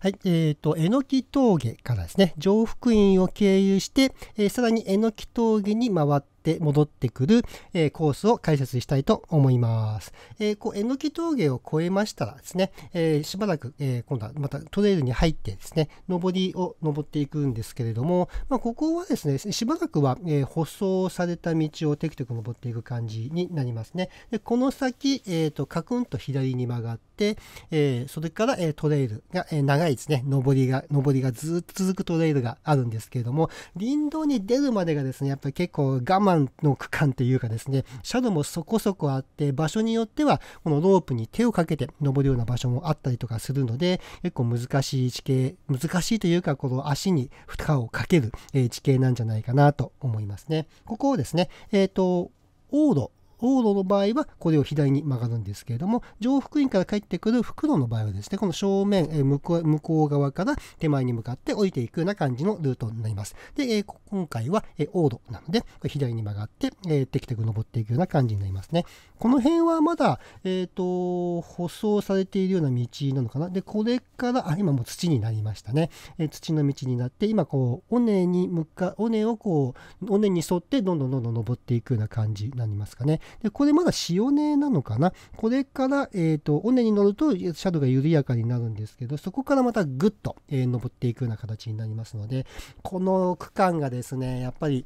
はい、えっ、ー、と、えのき峠からですね、上福院を経由して、えー、さらにえのき峠に回っって戻ってくる、えー、コースを解説したいと思います。えー、こう、えのき峠を越えましたらですね、えー、しばらく、え今度はまたトレイルに入ってですね、上りを登っていくんですけれども、まあ、ここはですね、しばらくは、え舗装された道をテクテク登っていく感じになりますね。でこの先、えーと、カクンと左に曲がって、えそれから、えトレイルが、え長いですね、上りが、上りがずっと続くトレイルがあるんですけれども、林道に出るまでがですね、やっぱり結構我慢マンの区間というかですね、斜度もそこそこあって、場所によっては、このロープに手をかけて登るような場所もあったりとかするので、結構難しい地形、難しいというか、この足に負荷をかける地形なんじゃないかなと思いますね。ここをですね、えっ、ー、と、オード往路の場合はこれを左に曲がるんですけれども、上腹院から帰ってくる袋の場合はですね、この正面、向こう向こう側から手前に向かって降りていくような感じのルートになります。で、今回は、往路なので、左に曲がって、えテクテク登っていくような感じになりますね。この辺はまだ、えっ、ー、と、舗装されているような道なのかな。で、これから、あ、今もう土になりましたね。土の道になって、今こう、尾根に向か、尾根をこう、尾根に沿ってどんどんどんどん登っていくような感じになりますかね。で、これまだ潮根なのかなこれから、えっ、と、尾根に乗るとシャドウが緩やかになるんですけど、そこからまたぐっと、え登っていくような形になりますので、この区間がですね、やっぱり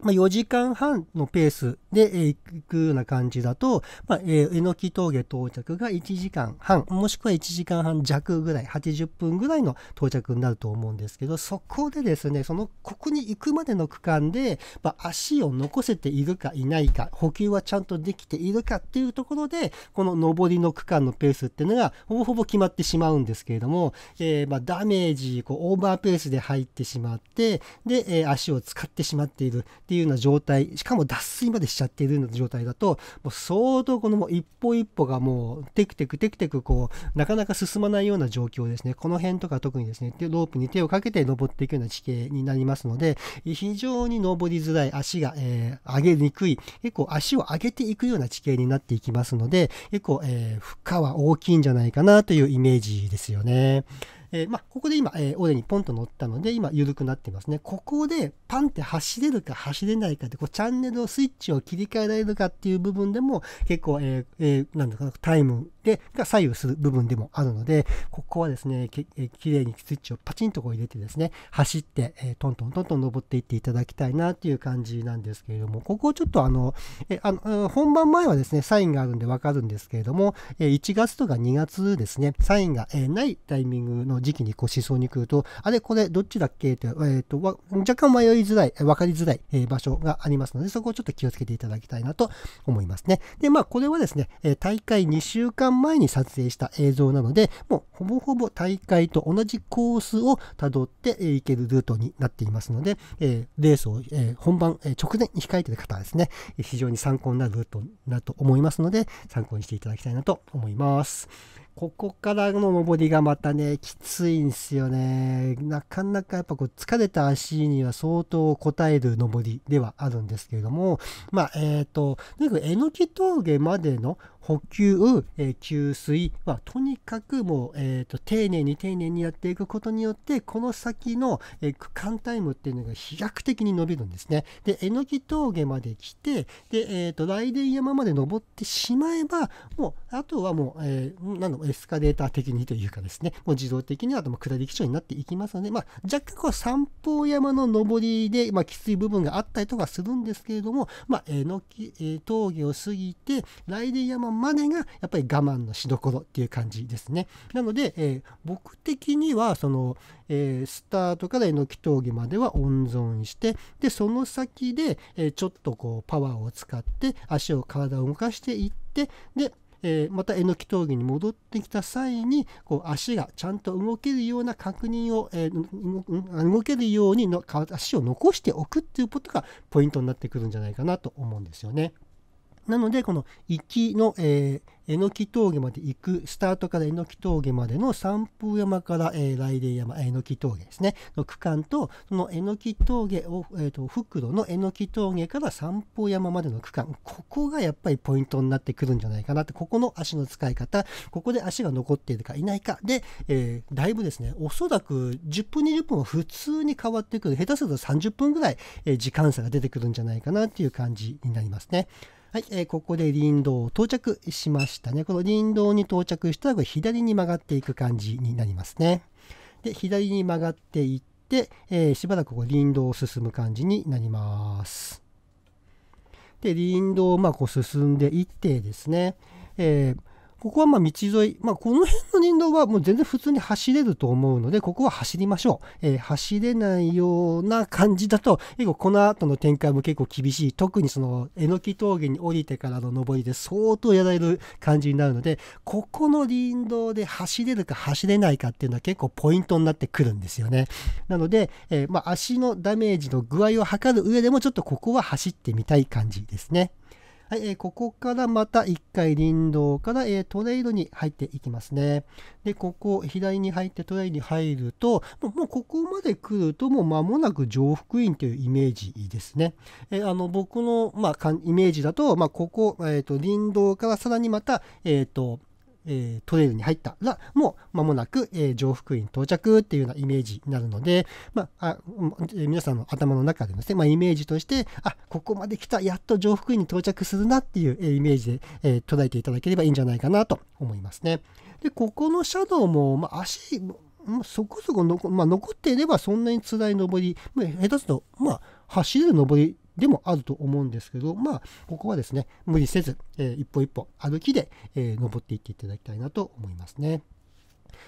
まあ、4時間半のペースで行くような感じだと、まあ、ええのき峠到着が1時間半、もしくは1時間半弱ぐらい、80分ぐらいの到着になると思うんですけど、そこでですね、その、ここに行くまでの区間で、まあ、足を残せているかいないか、補給はちゃんとできているかっていうところで、この上りの区間のペースっていうのが、ほぼほぼ決まってしまうんですけれども、えー、まあ、ダメージ、こう、オーバーペースで入ってしまって、で、えー、足を使ってしまっているっていうような状態、しかも脱水までしちゃっているような状態だと、もう相当このもう一歩一歩がもうテクテクテクテクこう、なかなか進まないような状況ですね。この辺とか特にですね、ロープに手をかけて登っていくような地形になりますので、非常に登りづらい、足が、えー、上げにくい、結構足を上げていくような地形になっていきますので、結構、えー、負荷は大きいんじゃないかなというイメージですよね。えー、まあ、ここで今、えー、オにポンと乗ったので、今、緩くなってますね。ここで、パンって走れるか走れないかでこう、チャンネルをスイッチを切り替えられるかっていう部分でも、結構、えー、えー、なんだかな、タイムで、が左右する部分でもあるので、ここはですね、きれいにスイッチをパチンとこう入れてですね、走って、えー、トントントントン登っていっていただきたいなっていう感じなんですけれども、ここをちょっとあの、えあの本番前はですね、サインがあるんでわかるんですけれども、え1月とか2月ですね、サインが、えないタイミングの時期にこう思想に来ると、あれこれどっちだっけって、えーと、若干迷いづらい、わかりづらい、え場所がありますので、そこをちょっと気をつけていただきたいなと思いますね。で、まあこれはですね、大会2週間間前に撮影した映像なので、もうほぼほぼ大会と同じコースをたどっていけるルートになっていますので、えレースを、え本番、え直前に控えている方はですね、非常に参考になるルートになると思いますので、参考にしていただきたいなと思います。ここからの上りがまたね、きついんですよね。なかなかやっぱこう疲れた足には相当応える上りではあるんですけれども、まあ、えっ、ー、と、とにかくえのき峠までの補給、えー、給水は、まあ、とにかくもう、えーと、丁寧に丁寧にやっていくことによってこの先の、えー、区間タイムっていうのが飛躍的に伸びるんですね。でえのき峠まで来てで、えーと、と雷電山まで登ってしまえばもうあとはもう、えー、なんだエスカレーター的にというかですね、もう自動的にはも下り基調になっていきますので、まあ、若干こう三方山の上りで、まあ、きつい部分があったりとかするんですけれども、まあ、えのき、え峠を過ぎて、雷電山までがやっぱり我慢のしどころっていう感じですね。なので、えー、僕的には、その、えー、スタートからえのき峠までは温存して、で、その先で、えー、ちょっとこう、パワーを使って、足を体を動かしていって、で、えー、またえのき峠に戻ってきた際にこう足がちゃんと動けるような確認を、えー、動けるようにの足を残しておくっていうことがポイントになってくるんじゃないかなと思うんですよね。なのでこの行きの、えー、えのき峠まで行くスタートからえのき峠までの三風山から、えー、雷電山えのき峠ですねの区間とそのえのき峠を、えーと、袋のえのき峠から三風山までの区間ここがやっぱりポイントになってくるんじゃないかなってここの足の使い方ここで足が残っているかいないかで、えー、だいぶですねおそらく10分20分は普通に変わってくる下手すると30分ぐらい、え時間差が出てくるんじゃないかなっていう感じになりますね。はい、えー、ここで林道到着しましたね。この林道に到着したら、左に曲がっていく感じになりますね。で、左に曲がっていって、えー、しばらくこう林道を進む感じになります。で、林道をまあこう進んでいってですね、えーここはまあ道沿い、まあ、この辺の林道はもう全然普通に走れると思うので、ここは走りましょう。えー、走れないような感じだと、結構この後の展開も結構厳しい。特にその、えのき峠に降りてからの登りで相当やられる感じになるので、ここの林道で走れるか走れないかっていうのは結構ポイントになってくるんですよね。なので、えー、まあ足のダメージの具合を測る上でも、ちょっとここは走ってみたい感じですね。はい、えー、ここからまた1回林道から、えー、トレイルに入っていきますね。で、ここ、左に入ってトレイルに入ると、もうここまで来ると、もう間もなく上福院というイメージですね。えー、あの、僕の、まあ、イメージだと、まあ、ここ、えっ、ー、と、林道からさらにまた、えっ、ー、と、えー、トレイルに入ったら、もう間もなく、えー、上福院到着っていうようなイメージになるので、まあ、あえ皆さんの頭の中でですね、まあ、イメージとして、あ、ここまで来た、やっと上福院に到着するなっていう、えー、イメージで、えー、捉えていただければいいんじゃないかなと思いますね。で、ここのシャドウも、まあ、足、そこそこの、まあ、残っていればそんなに辛い登り、下手すと、まあ、走れる登りでもあると思うんですけど、まあ、ここはですね、無理せず、えー、一歩一歩歩きで、えー、登っていっていただきたいなと思いますね。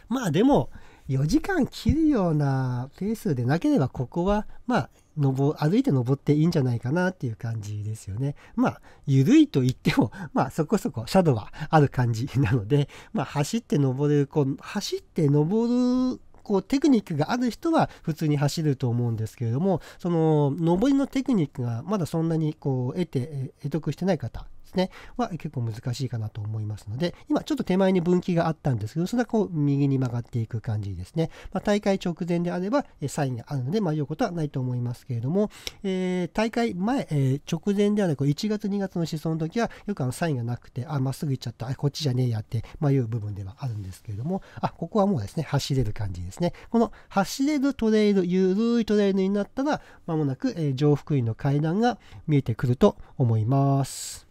まあでも、4時間切るようなペースでなければ、ここは、まあ、登歩いて登っていいんじゃないかなっていう感じですよね。まあ、ゆるいと言っても、まあ、そこそこシャドウはある感じなので、まあ、走って登れる、こう、走って登るこうテクニックがある人は普通に走ると思うんですけれどもその上りのテクニックがまだそんなにこう得て得得してない方ですね、は結構難しいかなと思いますので、今ちょっと手前に分岐があったんですけど、それはこう右に曲がっていく感じですね。まあ、大会直前であれば、サインがあるので迷うことはないと思いますけれども、えー、大会前、えー、直前であれば1月2月の思想の時は、よくあのサインがなくて、あ、まっすぐ行っちゃった、あ、こっちじゃねえやって迷う部分ではあるんですけれども、あ、ここはもうですね、走れる感じですね。この走れるトレイル、ゆるいトレイルになったら、まもなく、えー、上福院の階段が見えてくると思います。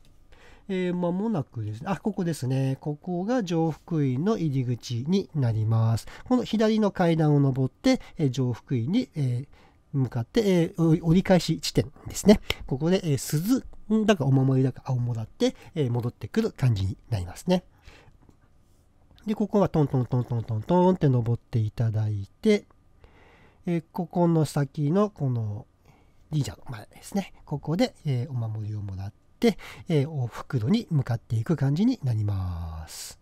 えー、間もなくですね、あ、ここですね。ここが上福院の入り口になります。この左の階段を上って、えー、上福院に、えー、向かって、えー、折り返し地点ですね。ここで、えー、鈴だかお守りだかをもらって、えー、戻ってくる感じになりますね。で、ここはトントントントントントンって登っていただいて、えー、ここの先のこの神社の前ですね。ここで、えー、お守りをもらって、、えー、復袋に向かっていく感じになります。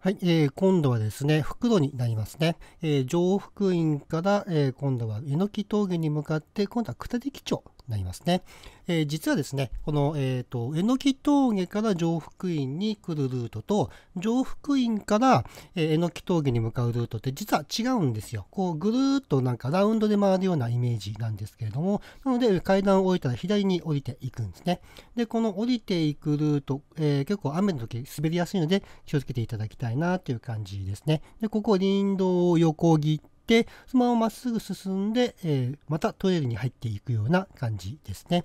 はい、えー、今度はですね、袋になりますね。えー、上福院から、えー、今度は猪木峠に向かって、今度は下出基町なりますね。えー、実はですね、この、えーと、えのき峠から上福院に来るルートと、上福院から、えー、えのき峠に向かうルートって実は違うんですよ。こうぐるっとなんかラウンドで回るようなイメージなんですけれども、なので階段を降りたら左に降りていくんですね。で、この降りていくルート、えー、結構雨の時滑りやすいので気をつけていただきたいなという感じですね。で、ここ林道を横切って、そのまままっすぐ進んで、えー、またトイレに入っていくような感じですね。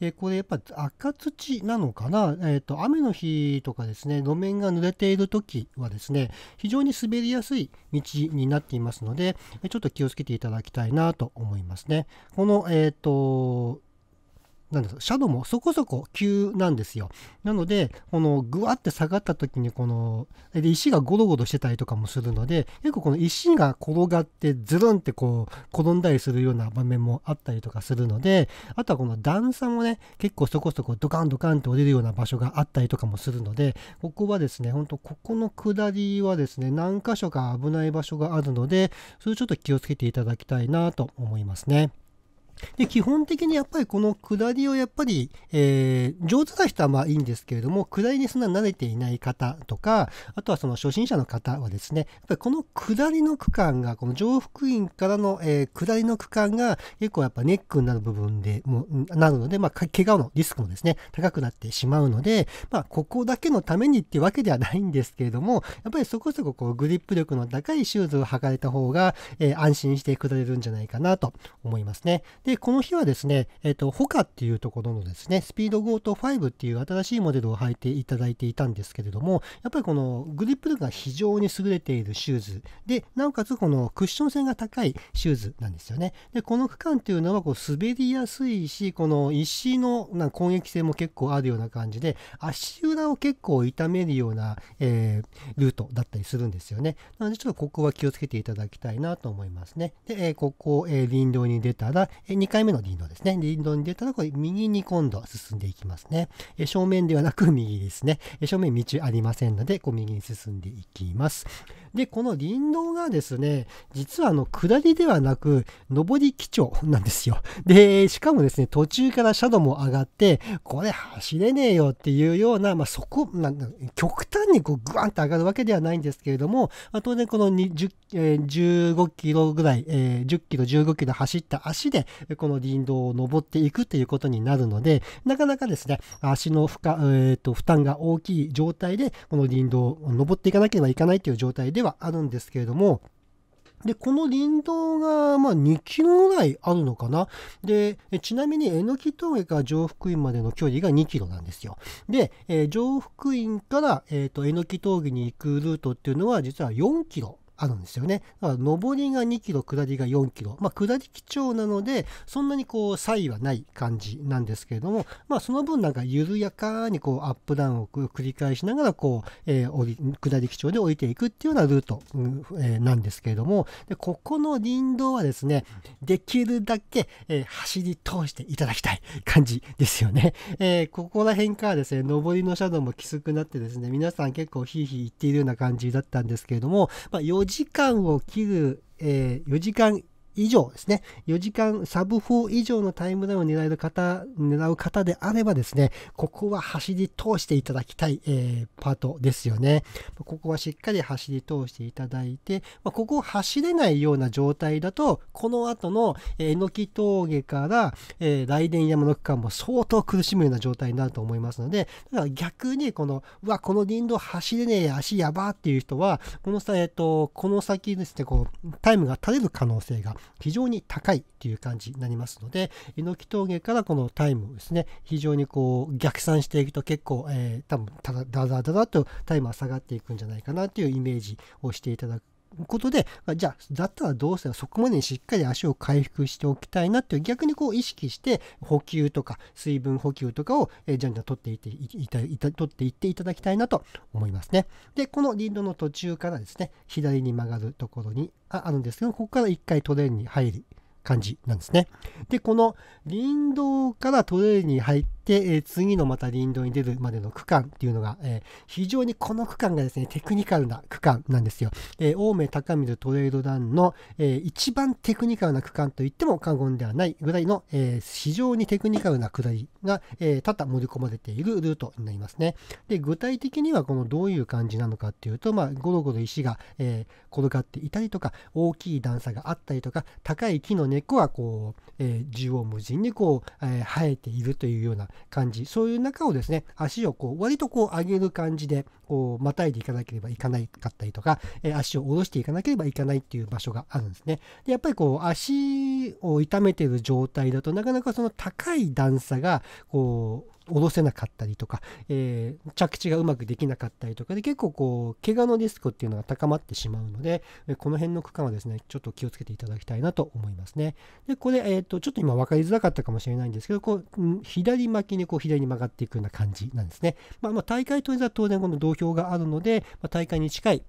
えー、これやっぱ赤土なのかな、えーと、雨の日とかですね、路面が濡れている時はですね、非常に滑りやすい道になっていますので、ちょっと気をつけていただきたいなと思いますね。この、えっ、ー、と、なんですシャドウもそこそこ急なんですよ。なので、このぐわって下がった時にこの、で石がゴロゴロしてたりとかもするので、結構この石が転がってズルンってこう転んだりするような場面もあったりとかするので、あとはこの段差もね、結構そこそこドカンドカンってりるような場所があったりとかもするので、ここはですね、ほんとここの下りはですね、何箇所か危ない場所があるので、それちょっと気をつけていただきたいなと思いますね。で基本的にやっぱりこの下りをやっぱり、えー、上手な人はまあいいんですけれども下りにそんな慣れていない方とかあとはその初心者の方はですねやっぱりこの下りの区間がこの上福院からの、えー、下りの区間が結構やっぱネックになる部分でもなるので、まあ、怪我のリスクもですね高くなってしまうので、まあ、ここだけのためにっていうわけではないんですけれどもやっぱりそこそここうグリップ力の高いシューズを履かれた方が、えー、安心して下れるんじゃないかなと思いますね。で、この日はですね、えっ、と、ホカっていうところのですね、スピードゴート5っていう新しいモデルを履いていただいていたんですけれども、やっぱりこのグリップ力が非常に優れているシューズで、なおかつこのクッション性が高いシューズなんですよね。で、この区間っていうのはこう滑りやすいし、この石のな攻撃性も結構あるような感じで、足裏を結構痛めるような、えー、ルートだったりするんですよね。なのでちょっとここは気をつけていただきたいなと思いますね。で、えー、ここ、えー、林道に出たら、え2回目の林道ですね。林道に出たら、これ右に今度進んでいきますね。正面ではなく右ですね。正面道ありませんので、こう右に進んでいきます。で、この林道がですね、実はあの、下りではなく、上り基調なんですよ。で、しかもですね、途中から斜度も上がって、これ走れねえよっていうような、まあ、そこ、なん極端にこう、グワンと上がるわけではないんですけれども、まあ、当然この20、えー、15キロぐらい、えー、10キロ、15キロ走った足で、この林道を登っていくということになるので、なかなかですね、足の負荷、えーと、負担が大きい状態で、この林道を登っていかなければいけないという状態ではあるんですけれども、で、この林道が、まあ、2キロぐらいあるのかな。で、ちなみに、えのき峠から上福院までの距離が2キロなんですよ。で、えー、上福院から、えっ、ー、と、えのき峠に行くルートっていうのは、実は4キロあるんですよね。だから上りが2キロ、下りが4キロ。まあ、下り基調なので、そんなにこう、差異はない感じなんですけれども、まあ、その分なんか緩やかにこう、アップダウンを繰り返しながら、こう、えー、り、下り基調で降りていくっていうようなルート、えー、なんですけれども、で、ここの林道はですね、できるだけ、えー、走り通していただきたい感じですよね。えー、ここら辺からですね、上りの車道もきつくなってですね、皆さん結構ヒーヒー言っているような感じだったんですけれども、まあ、4時間を切る、えー、4時間以上ですね、4時間サブ4以上のタイムダウンを狙える方、狙う方であればですね、ここは走り通していただきたい、えー、パートですよね。ここはしっかり走り通していただいて、まあ、ここを走れないような状態だと、この後のえのき峠から、えー、雷電山の区間も相当苦しむような状態になると思いますので、だから逆にこの、うわ、この林道走れねえ、足やばっていう人は、このさ、えっ、と、この先ですね、こう、タイムが垂れる可能性が非常に高いという感じになりますので、猪木峠からこのタイムをですね、非常にこう逆算していくと結構、えー、多分だだだだだとタイムは下がっていくんじゃないかなというイメージをしていただくことで、じゃあ、だったらどうせそこまでにしっかり足を回復しておきたいなっていう、逆にこう意識して、補給とか、水分補給とかを、えじゃんじゃん取っていっていたいた、取っていっていただきたいなと思いますね。で、この林道の途中からですね、左に曲がるところにああるんですけど、ここから一回トレーンに入る感じなんですね。で、この林道からトレーンに入って、て、え次のまた林道に出るまでの区間っていうのが、え非常にこの区間がですね、テクニカルな区間なんですよ。え青梅高水トレードダンの、え一番テクニカルな区間といっても過言ではないぐらいの、え非常にテクニカルな下りが、え多々盛り込まれているルートになりますね。で、具体的にはこのどういう感じなのかっていうと、まあ、ゴロゴロ石が、え転がっていたりとか、大きい段差があったりとか、高い木の根っこはこう、え縦横無尽にこう、え生えているというような、感じ、そういう中をですね、足をこう、割とこう上げる感じで、こう、またいでいかなければいかないかったりとか、え足を下ろしていかなければいかないっていう場所があるんですね。で、やっぱりこう、足を痛めてる状態だと、なかなかその高い段差が、こう、下ろせなかったりとか、えー、着地がうまくできなかったりとかで結構こう怪我のリスクっていうのが高まってしまうのでこの辺の区間はですねちょっと気をつけていただきたいなと思いますねでこれ、えーと、ちょっと今分かりづらかったかもしれないんですけどこう、ん、左巻きにこう左に曲がっていくような感じなんですね、まあ、まあ大会当日は当然この同票があるので、まあ、大会に近い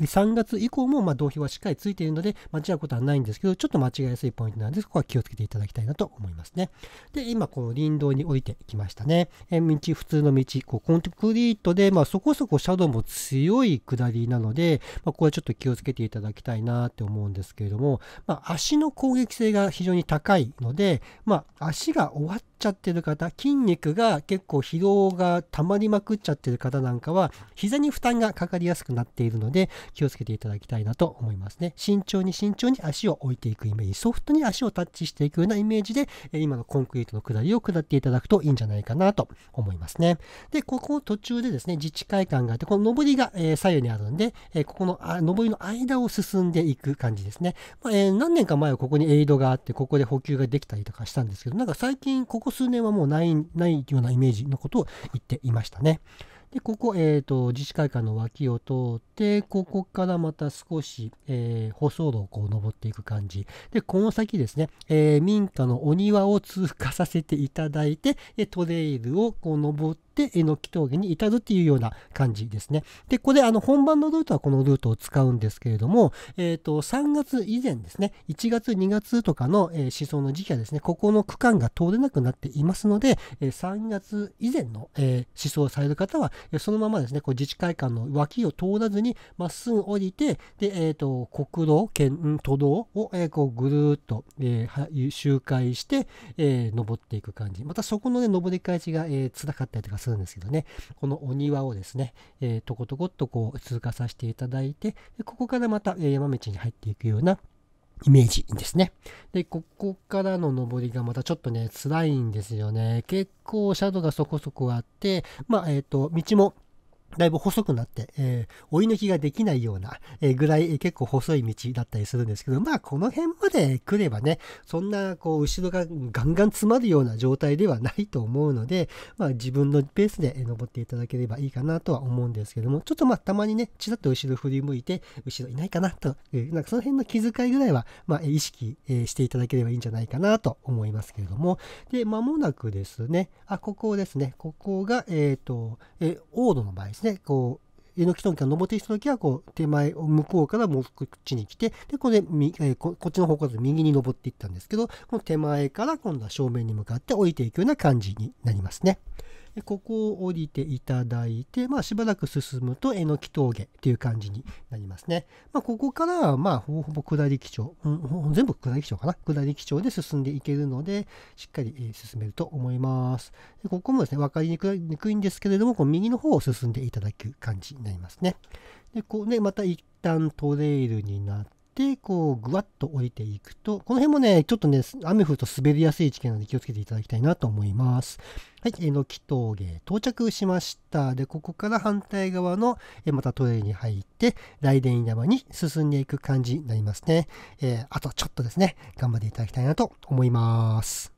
3月以降もま同票はしっかりついているので、間違うことはないんですけど、ちょっと間違いやすいポイントなんで、そこは気をつけていただきたいなと思いますね。で、今、この林道に降りてきましたね。え道、普通の道、こうコンクリートで、まあ、そこそこシャドウも強い下りなので、まあ、これはちょっと気をつけていただきたいなって思うんですけれども、まあ、足の攻撃性が非常に高いので、まあ、足が終わってちゃってる方、筋肉が結構疲労が溜まりまくっちゃってる方なんかは、膝に負担がかかりやすくなっているので、気をつけていただきたいなと思いますね。慎重に慎重に足を置いていくイメージ、ソフトに足をタッチしていくようなイメージで、今のコンクリートの下りを下っていただくといいんじゃないかなと思いますね。で、ここ途中でですね、自治会館があって、この上りが左右にあるんで、ここの上りの間を進んでいく感じですね。まあ、何年か前はここにエイドがあって、ここで補給ができたりとかしたんですけど、なんか最近ここ数年はもうないないようなイメージのことを言っていましたね。でここ、えーと、自治会館の脇を通ってここからまた少し、えー、舗装路をこう登っていく感じでこの先ですね、えー、民家のお庭を通過させていただいてでトレイルをこう登っき峠に至るっていうような感じですね。で、ここであの本番のルートはこのルートを使うんですけれども、えっ、ー、と、3月以前ですね、1月、2月とかの、えー、思想の時期はですね、ここの区間が通れなくなっていますので、えー、3月以前の、えー、思想をされる方は、そのままですね、こう自治会館の脇を通らずに、まっすぐ降りて、で、えっ、と、国道、県、都道を、えこうぐるーっと、え周回して、え登っていく感じ。またそこのね、登り返しが、えー、辛かったりとか、するんですけどね、このお庭をですね、えー、とことこっとこう通過させていただいて、ここからまた山道に入っていくようなイメージですね。で、ここからの上りがまたちょっとね、辛いんですよね。結構斜度がそこそこあって、まあ、えっ、ー、と、道もだいぶ細くなって、えー、追い抜きができないような、えー、ぐらい、えー、結構細い道だったりするんですけど、まあこの辺まで来ればね、そんなこう後ろがガンガン詰まるような状態ではないと思うので、まあ自分のペースで登っていただければいいかなとは思うんですけども、ちょっとまあたまにね、ちらっと後ろ振り向いて、後ろいないかなと、えー、なんかその辺の気遣いぐらいは、まあ意識、えー、していただければいいんじゃないかなと思いますけれども、で、間もなくですね、あ、ここですね、ここが、えっ、と、えー、オードの場合ですね、ね、こう、えのきとんきが登ってきた時は、こう、手前を向こうからもうこっちに来て、で、これ、えー、こっちの方から右に登っていったんですけど、この手前から今度は正面に向かって降りていくような感じになりますね。ここを降りていただいて、まあ、しばらく進むとえのき峠っていう感じになりますね。まあ、ここから、まあ、ほぼほぼ下り基調、うん、全部下り基調かな。下り基調で進んでいけるので、しっかり、え進めると思います。でここもですね、分かりにくいんですけれども、この右の方を進んでいただく感じになりますね。で、こうね、また一旦トレイルになって、、こう、ぐわっと降りていくと、この辺もね、ちょっとね、雨降ると滑りやすい地形なので気をつけていただきたいなと思います。はい、えのき峠到着しました。で、ここから反対側の、えまたトイレに入って、雷電山に進んでいく感じになりますね。えー、あとちょっとですね、頑張っていただきたいなと思います。